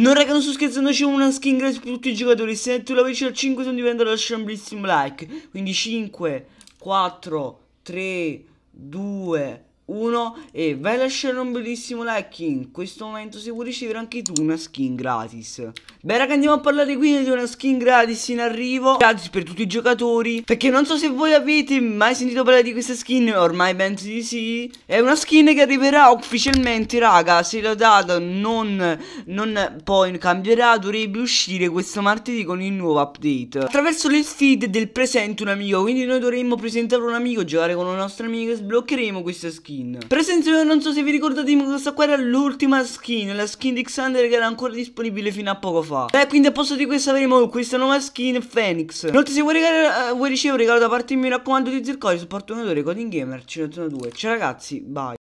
Non raga non sto scherzando c'è una skin gratis per tutti i giocatori Se tu la vedi al 5 sono diventato lasciamblissimo like Quindi 5 4 3 2 1 e vai a lasciare un bellissimo like in questo momento se vuoi ricevere anche tu una skin gratis Beh raga andiamo a parlare quindi di una skin gratis in arrivo Gratis per tutti i giocatori Perché non so se voi avete mai sentito parlare di questa skin Ormai penso di sì È una skin che arriverà ufficialmente raga Se la data non, non poi cambierà Dovrebbe uscire questo martedì con il nuovo update Attraverso le sfide del presente un amico Quindi noi dovremmo presentare un amico Giocare con un nostro amico e sbloccheremo questa skin skin Per esempio non so se vi ricordate ma questa qua era l'ultima skin La skin di Xander che era ancora disponibile fino a poco fa Beh quindi a posto di questa avremo questa nuova skin Phoenix Inoltre se vuoi, regalare, eh, vuoi ricevere un regalo da parte mia mi raccomando di zircoli Supporto un odore, coding gamer 182 Ciao ragazzi bye